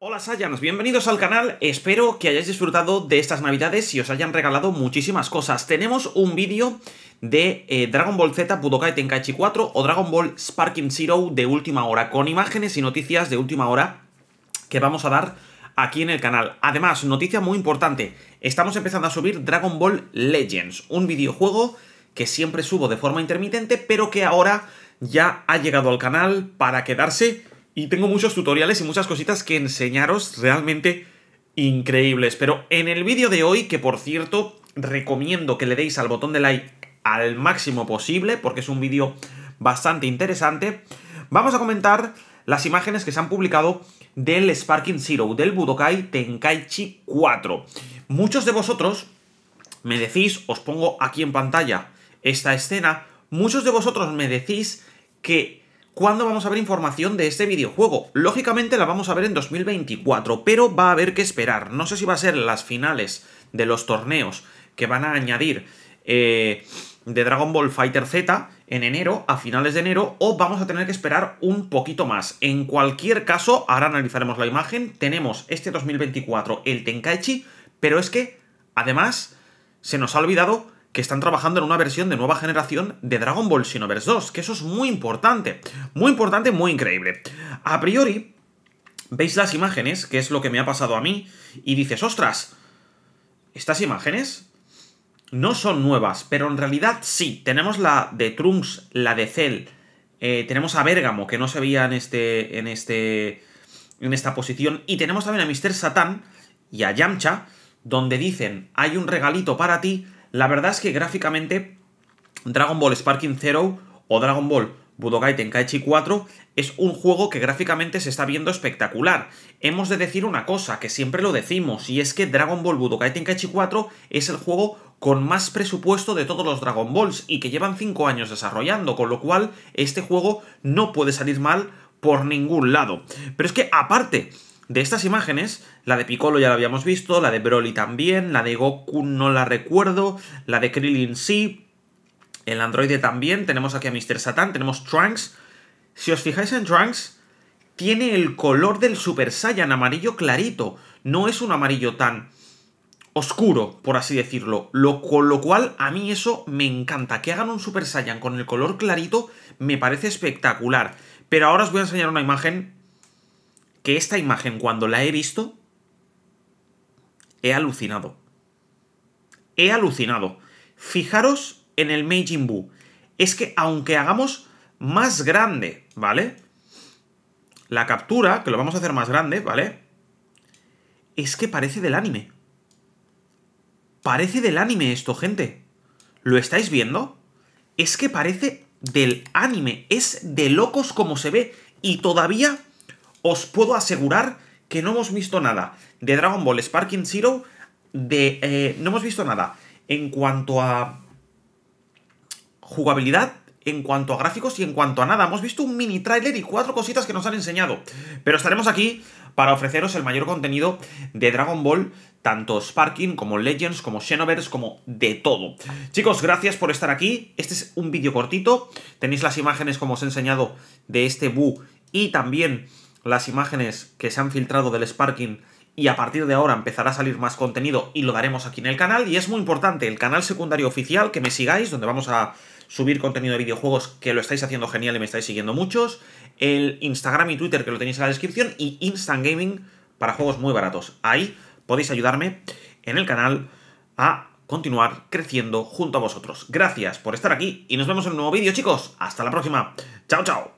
Hola Saiyans, bienvenidos al canal, espero que hayáis disfrutado de estas navidades y os hayan regalado muchísimas cosas. Tenemos un vídeo de eh, Dragon Ball Z Budokai Tenkaichi 4 o Dragon Ball Sparking Zero de última hora, con imágenes y noticias de última hora que vamos a dar aquí en el canal. Además, noticia muy importante, estamos empezando a subir Dragon Ball Legends, un videojuego que siempre subo de forma intermitente, pero que ahora ya ha llegado al canal para quedarse y tengo muchos tutoriales y muchas cositas que enseñaros realmente increíbles. Pero en el vídeo de hoy, que por cierto recomiendo que le deis al botón de like al máximo posible, porque es un vídeo bastante interesante, vamos a comentar las imágenes que se han publicado del Sparking Zero, del Budokai Tenkaichi 4. Muchos de vosotros me decís, os pongo aquí en pantalla esta escena, muchos de vosotros me decís que ¿Cuándo vamos a ver información de este videojuego? Lógicamente la vamos a ver en 2024, pero va a haber que esperar. No sé si va a ser las finales de los torneos que van a añadir eh, de Dragon Ball Fighter Z en enero, a finales de enero, o vamos a tener que esperar un poquito más. En cualquier caso, ahora analizaremos la imagen, tenemos este 2024 el Tenkaichi, pero es que, además, se nos ha olvidado que están trabajando en una versión de nueva generación de Dragon Ball Xenoverse 2, que eso es muy importante, muy importante, muy increíble. A priori, veis las imágenes, que es lo que me ha pasado a mí, y dices, ostras, estas imágenes no son nuevas, pero en realidad sí, tenemos la de Trunks, la de Cell, eh, tenemos a Bergamo, que no se veía en este, en este, en esta posición, y tenemos también a Mr. Satan y a Yamcha, donde dicen, hay un regalito para ti, la verdad es que gráficamente Dragon Ball Sparking Zero o Dragon Ball Budokai Tenkaichi 4 es un juego que gráficamente se está viendo espectacular. Hemos de decir una cosa, que siempre lo decimos, y es que Dragon Ball Budokai Tenkaichi 4 es el juego con más presupuesto de todos los Dragon Balls y que llevan 5 años desarrollando, con lo cual este juego no puede salir mal por ningún lado. Pero es que aparte de estas imágenes, la de Piccolo ya la habíamos visto, la de Broly también, la de Goku no la recuerdo, la de Krillin sí, el androide también, tenemos aquí a Mr. Satan, tenemos Trunks. Si os fijáis en Trunks, tiene el color del Super Saiyan, amarillo clarito, no es un amarillo tan oscuro, por así decirlo. Lo, con lo cual, a mí eso me encanta. Que hagan un Super Saiyan con el color clarito me parece espectacular. Pero ahora os voy a enseñar una imagen que esta imagen cuando la he visto, he alucinado. He alucinado. Fijaros en el Meijin Buu. Es que aunque hagamos más grande, ¿vale? La captura, que lo vamos a hacer más grande, ¿vale? Es que parece del anime. Parece del anime esto, gente. ¿Lo estáis viendo? Es que parece del anime. Es de locos como se ve. Y todavía os puedo asegurar que no hemos visto nada de Dragon Ball Sparking Zero, de... Eh, no hemos visto nada en cuanto a jugabilidad, en cuanto a gráficos y en cuanto a nada. Hemos visto un mini trailer y cuatro cositas que nos han enseñado. Pero estaremos aquí para ofreceros el mayor contenido de Dragon Ball, tanto Sparking como Legends, como Xenoverse, como de todo. Chicos, gracias por estar aquí. Este es un vídeo cortito. Tenéis las imágenes, como os he enseñado, de este Bu y también las imágenes que se han filtrado del Sparking y a partir de ahora empezará a salir más contenido y lo daremos aquí en el canal. Y es muy importante el canal secundario oficial, que me sigáis, donde vamos a subir contenido de videojuegos, que lo estáis haciendo genial y me estáis siguiendo muchos. El Instagram y Twitter, que lo tenéis en la descripción. Y Instant Gaming para juegos muy baratos. Ahí podéis ayudarme en el canal a continuar creciendo junto a vosotros. Gracias por estar aquí y nos vemos en un nuevo vídeo, chicos. Hasta la próxima. Chao, chao.